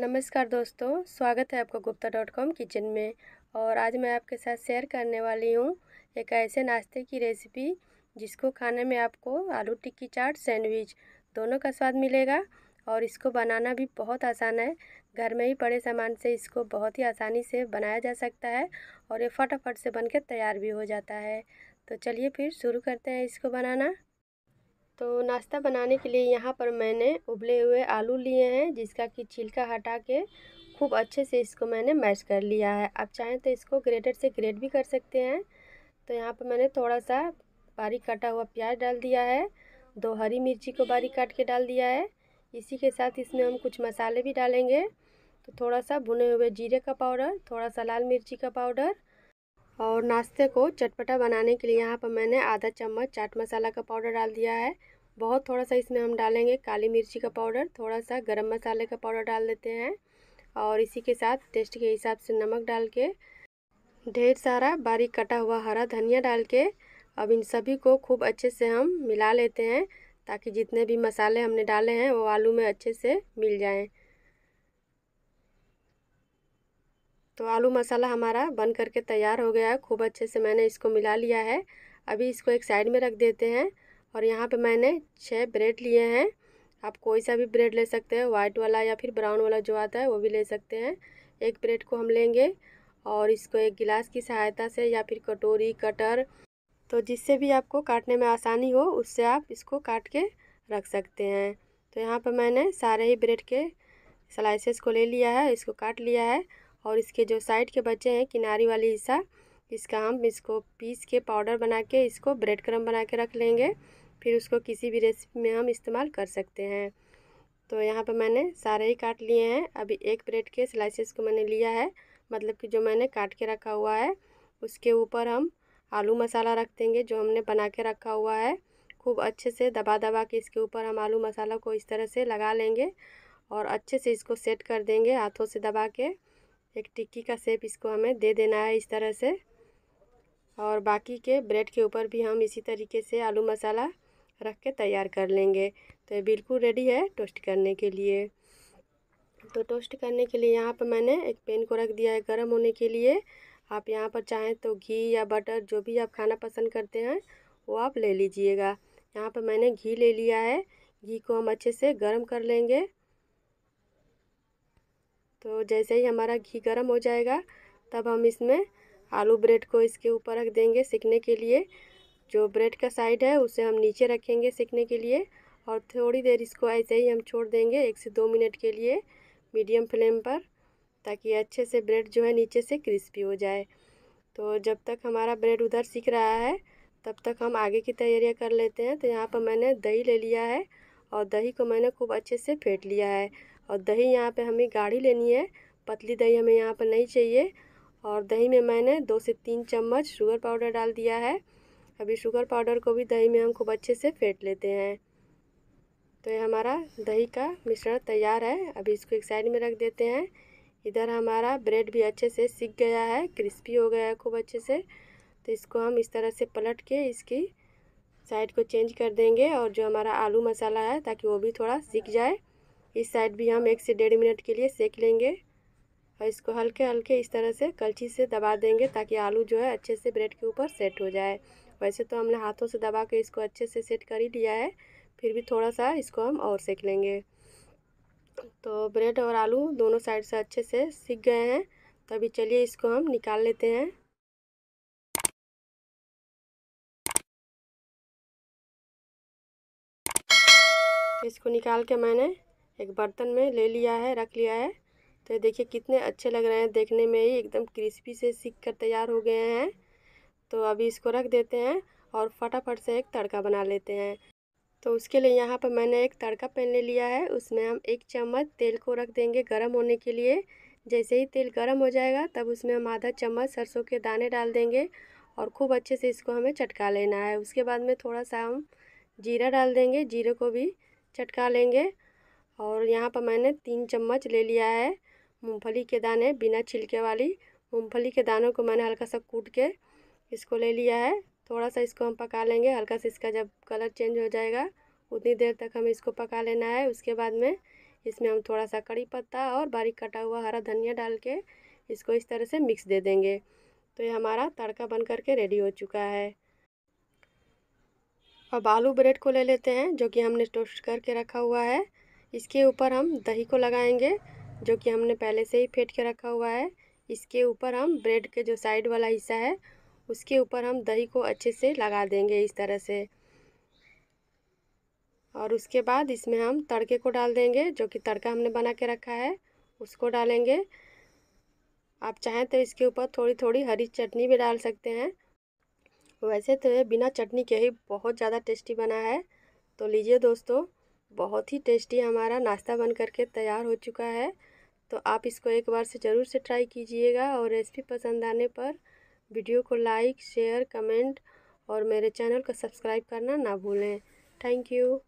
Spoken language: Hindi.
नमस्कार दोस्तों स्वागत है आपका गुप्ता डॉट कॉम किचन में और आज मैं आपके साथ शेयर करने वाली हूँ एक ऐसे नाश्ते की रेसिपी जिसको खाने में आपको आलू टिक्की चाट सैंडविच दोनों का स्वाद मिलेगा और इसको बनाना भी बहुत आसान है घर में ही पड़े सामान से इसको बहुत ही आसानी से बनाया जा सकता है और ये फटाफट से बनकर तैयार भी हो जाता है तो चलिए फिर शुरू करते हैं इसको बनाना तो नाश्ता बनाने के लिए यहाँ पर मैंने उबले हुए आलू लिए हैं जिसका कि छिलका हटा के खूब अच्छे से इसको मैंने मैश कर लिया है आप चाहें तो इसको ग्रेटर से ग्रेट भी कर सकते हैं तो यहाँ पर मैंने थोड़ा सा बारीक काटा हुआ प्याज डाल दिया है दो हरी मिर्ची को बारीक काट के डाल दिया है इसी के साथ इसमें हम कुछ मसाले भी डालेंगे तो थोड़ा सा भुने हुए जीरे का पाउडर थोड़ा सा लाल मिर्ची का पाउडर और नाश्ते को चटपटा बनाने के लिए यहाँ पर मैंने आधा चम्मच चाट मसाला का पाउडर डाल दिया है बहुत थोड़ा सा इसमें हम डालेंगे काली मिर्ची का पाउडर थोड़ा सा गरम मसाले का पाउडर डाल देते हैं और इसी के साथ टेस्ट के हिसाब से नमक डाल के ढेर सारा बारीक कटा हुआ हरा धनिया डाल के अब इन सभी को खूब अच्छे से हम मिला लेते हैं ताकि जितने भी मसाले हमने डाले हैं वो आलू में अच्छे से मिल जाएँ तो आलू मसाला हमारा बन करके तैयार हो गया है खूब अच्छे से मैंने इसको मिला लिया है अभी इसको एक साइड में रख देते हैं और यहाँ पे मैंने छः ब्रेड लिए हैं आप कोई सा भी ब्रेड ले सकते हैं वाइट वाला या फिर ब्राउन वाला जो आता है वो भी ले सकते हैं एक ब्रेड को हम लेंगे और इसको एक गिलास की सहायता से या फिर कटोरी कटर तो जिससे भी आपको काटने में आसानी हो उससे आप इसको काट के रख सकते हैं तो यहाँ पर मैंने सारे ही ब्रेड के स्लाइसेस को ले लिया है इसको काट लिया है और इसके जो साइड के बचे हैं किनारी वाली हिस्सा इसका हम इसको पीस के पाउडर बना के इसको ब्रेड क्रम बना के रख लेंगे फिर उसको किसी भी रेसिपी में हम इस्तेमाल कर सकते हैं तो यहाँ पर मैंने सारे ही काट लिए हैं अभी एक ब्रेड के स्लाइसेस को मैंने लिया है मतलब कि जो मैंने काट के रखा हुआ है उसके ऊपर हम आलू मसाला रख देंगे जो हमने बना के रखा हुआ है खूब अच्छे से दबा दबा के इसके ऊपर हम आलू मसाला को इस तरह से लगा लेंगे और अच्छे से इसको सेट कर देंगे हाथों से दबा के एक टिक्की का सेप इसको हमें दे देना है इस तरह से और बाकी के ब्रेड के ऊपर भी हम इसी तरीके से आलू मसाला रख के तैयार कर लेंगे तो ये बिल्कुल रेडी है टोस्ट करने के लिए तो टोस्ट करने के लिए यहाँ पर मैंने एक पेन को रख दिया है गर्म होने के लिए आप यहाँ पर चाहें तो घी या बटर जो भी आप खाना पसंद करते हैं वो आप ले लीजिएगा यहाँ पर मैंने घी ले लिया है घी को हम अच्छे से गर्म कर लेंगे तो जैसे ही हमारा घी गर्म हो जाएगा तब हम इसमें आलू ब्रेड को इसके ऊपर रख देंगे सिकने के लिए जो ब्रेड का साइड है उसे हम नीचे रखेंगे सिकने के लिए और थोड़ी देर इसको ऐसे ही हम छोड़ देंगे एक से दो मिनट के लिए मीडियम फ्लेम पर ताकि अच्छे से ब्रेड जो है नीचे से क्रिस्पी हो जाए तो जब तक हमारा ब्रेड उधर सीख रहा है तब तक हम आगे की तैयारियाँ कर लेते हैं तो यहाँ पर मैंने दही ले लिया है और दही को मैंने खूब अच्छे से फेंट लिया है और दही यहाँ पर हमें गाढ़ी लेनी है पतली दही हमें यहाँ पर नहीं चाहिए और दही में मैंने दो से तीन चम्मच शुगर पाउडर डाल दिया है अभी शुगर पाउडर को भी दही में हम खूब अच्छे से फेंट लेते हैं तो ये हमारा दही का मिश्रण तैयार है अभी इसको एक साइड में रख देते हैं इधर हमारा ब्रेड भी अच्छे से सीख गया है क्रिस्पी हो गया है खूब अच्छे से तो इसको हम इस तरह से पलट के इसकी साइड को चेंज कर देंगे और जो हमारा आलू मसाला है ताकि वो भी थोड़ा सीख जाए इस साइड भी हम एक से डेढ़ मिनट के लिए सेक लेंगे और इसको हल्के हल्के इस तरह से कलची से दबा देंगे ताकि आलू जो है अच्छे से ब्रेड के ऊपर सेट हो जाए वैसे तो हमने हाथों से दबा के इसको अच्छे से सेट कर ही लिया है फिर भी थोड़ा सा इसको हम और सेक लेंगे तो ब्रेड और आलू दोनों साइड से अच्छे से सीख गए हैं तो अभी चलिए इसको हम निकाल लेते हैं इसको निकाल के मैंने एक बर्तन में ले लिया है रख लिया है तो देखिए कितने अच्छे लग रहे हैं देखने में ही एकदम क्रिस्पी से सीख कर तैयार हो गए हैं तो अभी इसको रख देते हैं और फटाफट से एक तड़का बना लेते हैं तो उसके लिए यहाँ पर मैंने एक तड़का पैन ले लिया है उसमें हम एक चम्मच तेल को रख देंगे गर्म होने के लिए जैसे ही तेल गर्म हो जाएगा तब उसमें हम आधा चम्मच सरसों के दाने डाल देंगे और खूब अच्छे से इसको हमें चटका लेना है उसके बाद में थोड़ा सा हम जीरा डाल देंगे जीरे को भी चटका लेंगे और यहाँ पर मैंने तीन चम्मच ले लिया है मूंगफली के दाने बिना छिलके वाली मूंगफली के दानों को मैंने हल्का सा कूट के इसको ले लिया है थोड़ा सा इसको हम पका लेंगे हल्का सा इसका जब कलर चेंज हो जाएगा उतनी देर तक हमें इसको पका लेना है उसके बाद में इसमें हम थोड़ा सा कड़ी पत्ता और बारीक कटा हुआ हरा धनिया डाल के इसको इस तरह से मिक्स दे देंगे तो ये हमारा तड़का बन करके रेडी हो चुका है अब आलू ब्रेड को ले लेते हैं जो कि हमने टोस्ट करके रखा हुआ है इसके ऊपर हम दही को लगाएंगे जो कि हमने पहले से ही फेंट के रखा हुआ है इसके ऊपर हम ब्रेड के जो साइड वाला हिस्सा है उसके ऊपर हम दही को अच्छे से लगा देंगे इस तरह से और उसके बाद इसमें हम तड़के को डाल देंगे जो कि तड़का हमने बना के रखा है उसको डालेंगे आप चाहें तो इसके ऊपर थोड़ी थोड़ी हरी चटनी भी डाल सकते हैं वैसे तो ये बिना चटनी के ही बहुत ज़्यादा टेस्टी बना है तो लीजिए दोस्तों बहुत ही टेस्टी हमारा नाश्ता बन करके तैयार हो चुका है तो आप इसको एक बार से ज़रूर से ट्राई कीजिएगा और रेसिपी पसंद आने पर वीडियो को लाइक शेयर कमेंट और मेरे चैनल को सब्सक्राइब करना ना भूलें थैंक यू